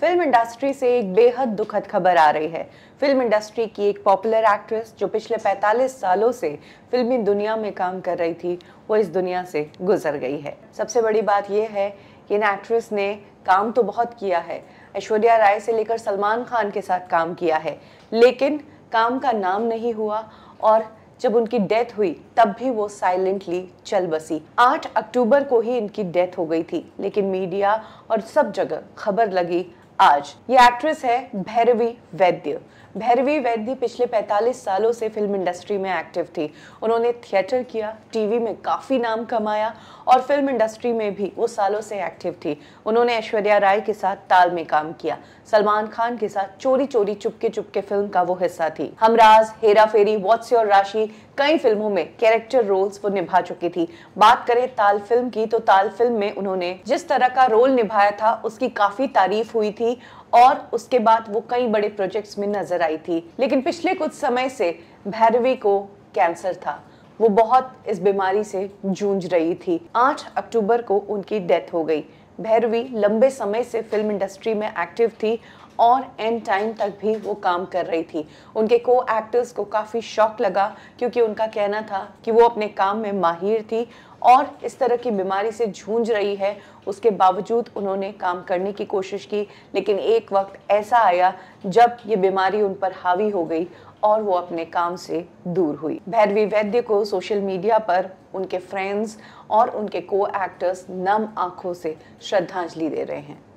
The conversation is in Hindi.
फिल्म इंडस्ट्री से एक बेहद दुखद खबर आ रही है फिल्म इंडस्ट्री की एक पॉपुलर एक्ट्रेस जो पिछले 45 सालों से फिल्मी दुनिया में काम कर रही थी वो इस दुनिया से गुजर गई है सबसे बड़ी बात यह है कि इन एक्ट्रेस ने काम तो बहुत किया है ऐश्वर्या राय से लेकर सलमान खान के साथ काम किया है लेकिन काम का नाम नहीं हुआ और जब उनकी डेथ हुई तब भी वो साइलेंटली चल बसी 8 अक्टूबर को ही इनकी डेथ हो गई थी लेकिन मीडिया और सब जगह खबर लगी आज ये एक्ट्रेस है भैरवी वैद्य भैरवी वैद्य पिछले 45 सालों से फिल्म इंडस्ट्री में एक्टिव थी उन्होंने थिएटर किया टीवी में काफ़ी नाम कमाया और फिल्म इंडस्ट्री में भी वो सालों से एक्टिव थी उन्होंने ऐश्वर्या राय के साथ ताल में काम किया सलमान खान के साथ चोरी चोरी चुपके चुपके फिल्म का वो हिस्सा थी हमराज हेरा फेरी वॉट्स योर राशि कई फिल्मों में कैरेक्टर रोल्स वो निभा चुकी थी बात करें ताल फिल्म की तो ताल फिल्म में उन्होंने जिस तरह का रोल निभाया था उसकी काफ़ी तारीफ हुई थी और उसके बाद वो कई बड़े प्रोजेक्ट्स में नजर आई थी लेकिन पिछले कुछ समय से भैरवी को कैंसर था वो बहुत इस बीमारी से जूझ रही थी 8 अक्टूबर को उनकी डेथ हो गई भैरवी लंबे समय से फिल्म इंडस्ट्री में एक्टिव थी और एंड टाइम तक भी वो काम कर रही थी उनके को एक्टर्स को काफ़ी शौक लगा क्योंकि उनका कहना था कि वो अपने काम में माहिर थी और इस तरह की बीमारी से झूंझ रही है उसके बावजूद उन्होंने काम करने की कोशिश की लेकिन एक वक्त ऐसा आया जब ये बीमारी उन पर हावी हो गई और वो अपने काम से दूर हुई भैरवी वैद्य को सोशल मीडिया पर उनके फ्रेंड्स और उनके को एक्टर्स नम आंखों से श्रद्धांजलि दे रहे हैं